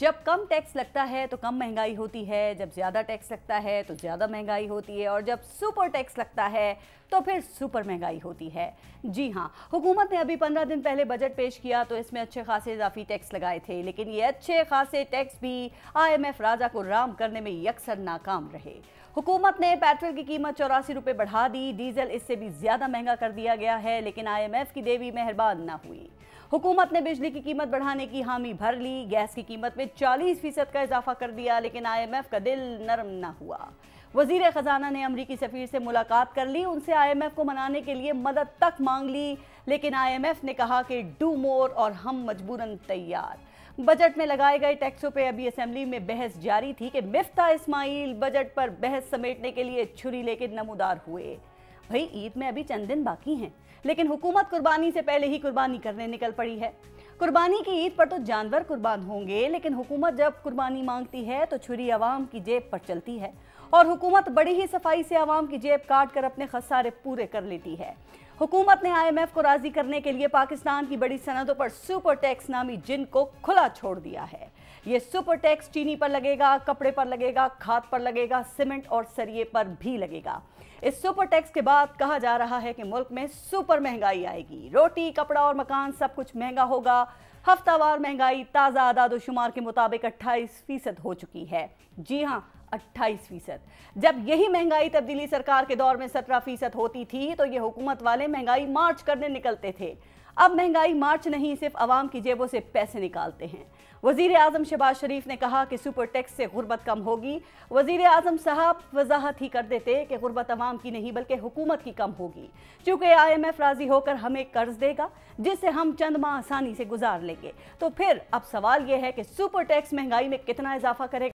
जब कम टैक्स लगता है तो कम महंगाई होती है जब ज़्यादा टैक्स लगता है तो ज़्यादा महंगाई होती है और जब सुपर टैक्स लगता है तो फिर सुपर महंगाई होती है जी हाँ हुकूमत ने अभी पंद्रह दिन पहले बजट पेश किया तो इसमें अच्छे खासे इजाफी टैक्स लगाए थे लेकिन ये अच्छे खासे टैक्स भी आईएमएफ राजा को राम करने में यकसर नाकाम रहे हुकूमत ने पेट्रोल की कीमत चौरासी रुपये बढ़ा दी डीजल इससे भी ज़्यादा महंगा कर दिया गया है लेकिन एफ की देवी मेहरबान ना हुई हुकूमत ने बिजली की कीमत बढ़ाने की हामी भर ली गैस की कीमत में 40 फीसद का इजाफा कर दिया लेकिन आईएमएफ का दिल नरम ना हुआ वजीर ख़जाना ने अमरीकी सफ़ीर से मुलाकात कर ली उनसे आईएमएफ को मनाने के लिए मदद तक मांग ली लेकिन आईएमएफ ने कहा कि डू मोर और हम मजबूरन तैयार बजट में लगाए गए टैक्सों पर अभी असेंबली में बहस जारी थी कि मिफ्ता इसमाइल बजट पर बहस समेटने के लिए छुरी लेकर नमोदार हुए भाई ईद में अभी चंद दिन बाकी हैं लेकिन हुकूमत कुर्बानी से पहले ही कुर्बानी करने निकल पड़ी है कुर्बानी की ईद पर तो जानवर कुर्बान होंगे लेकिन हुकूमत जब कुर्बानी मांगती है तो छुरी आवाम की जेब पर चलती है और हुकूमत बड़ी ही सफाई से आवाम की जेब काट कर अपने खसारे पूरे कर लेती है हुकूमत ने आईएमएफ को राजी करने के लिए पाकिस्तान की बड़ी सनदों पर सुपर टैक्स नामी जिन को खुला छोड़ दिया है ये सुपर टैक्स चीनी पर लगेगा कपड़े पर लगेगा खाद पर लगेगा सीमेंट और सरिये पर भी लगेगा इस सुपर टैक्स के बाद कहा जा रहा है कि मुल्क में सुपर महंगाई आएगी रोटी कपड़ा और मकान सब कुछ महंगा होगा हफ्तावार महंगाई ताज़ा आदादोशुमार के मुताबिक 28 फीसद हो चुकी है जी हाँ 28 फीसद जब यही महंगाई तब्दीली सरकार के दौर में 17 फीसद होती थी तो ये हुकूमत वाले महंगाई मार्च करने निकलते थे अब महंगाई मार्च नहीं सिर्फ आवाम की जेबों से पैसे निकालते हैं वजीर अजम शहबाज शरीफ ने कहा कि सुपर टैक्स से गुर्बत कम होगी वजीर आजम साहब वजाहत ही कर देते कि गुर्बत आवाम की नहीं बल्कि हुकूमत की कम होगी चूंकि आई एम एफ राज़ी होकर हमें कर्ज देगा जिससे हम चंद माह आसानी से गुजार लेंगे तो फिर अब सवाल यह है कि सुपर टैक्स महंगाई में कितना इजाफा करेगा